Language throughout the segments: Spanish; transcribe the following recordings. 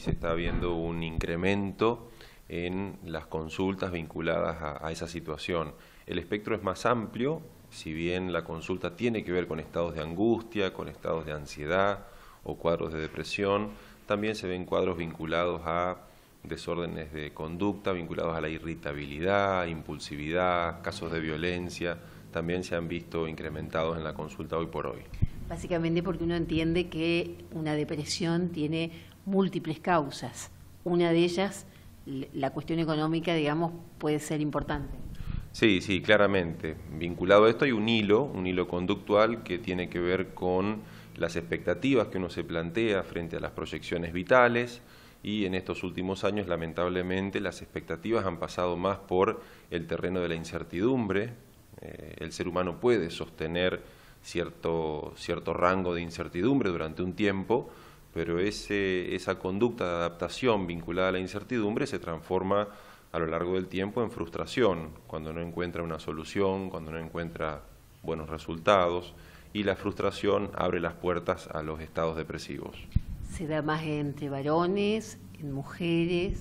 se está viendo un incremento en las consultas vinculadas a, esa situación. El espectro es más amplio, si bien la consulta tiene que ver con estados de angustia, con estados de ansiedad o cuadros de depresión, también se ven cuadros vinculados a desórdenes de conducta, vinculados a la irritabilidad, impulsividad, casos de violencia, también se han visto incrementados en la consulta hoy por hoy. Básicamente porque uno entiende que una depresión tiene múltiples causas. Una de ellas, la cuestión económica, digamos, puede ser importante. Sí, sí, claramente. Vinculado a esto hay un hilo, un hilo conductual que tiene que ver con las expectativas que uno se plantea frente a las proyecciones vitales y en estos últimos años lamentablemente las expectativas han pasado más por el terreno de la incertidumbre. Eh, el ser humano puede sostener cierto, cierto rango de incertidumbre durante un tiempo, pero esa conducta de adaptación vinculada a la incertidumbre se transforma a lo largo del tiempo en frustración, cuando no encuentra una solución, cuando no encuentra buenos resultados, y la frustración abre las puertas a los estados depresivos. ¿Se da más entre varones, en mujeres?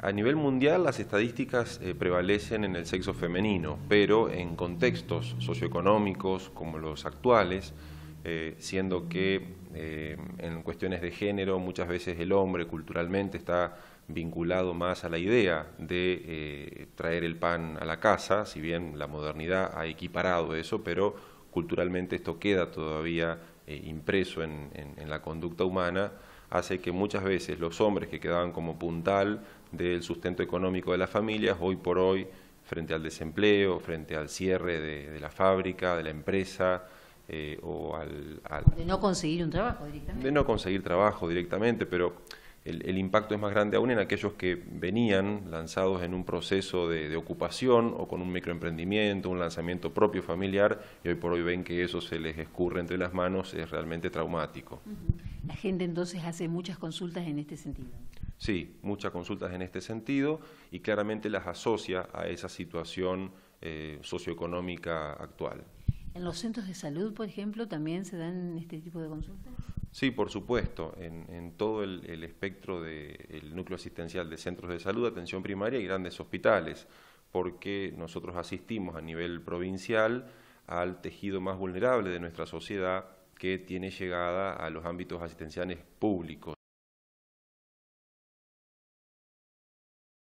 A nivel mundial las estadísticas eh, prevalecen en el sexo femenino, pero en contextos socioeconómicos como los actuales, eh, siendo que eh, en cuestiones de género muchas veces el hombre culturalmente está vinculado más a la idea de eh, traer el pan a la casa, si bien la modernidad ha equiparado eso, pero culturalmente esto queda todavía impreso en, la conducta humana, hace que muchas veces los hombres que quedaban como puntal del sustento económico de las familias, hoy por hoy, frente al desempleo, frente al cierre de la fábrica, de la empresa, eh, o al, De no conseguir un trabajo directamente. De no conseguir trabajo directamente, pero el, impacto es más grande aún en aquellos que venían lanzados en un proceso de, ocupación o con un microemprendimiento, un lanzamiento propio familiar, y hoy por hoy ven que eso se les escurre entre las manos, es realmente traumático. La gente entonces hace muchas consultas en este sentido. Sí, muchas consultas en este sentido y claramente las asocia a esa situación eh, socioeconómica actual. ¿En los centros de salud, por ejemplo, también se dan este tipo de consultas? Sí, por supuesto, en, todo el, espectro del núcleo asistencial de centros de salud, atención primaria y grandes hospitales, porque nosotros asistimos a nivel provincial al tejido más vulnerable de nuestra sociedad que tiene llegada a los ámbitos asistenciales públicos.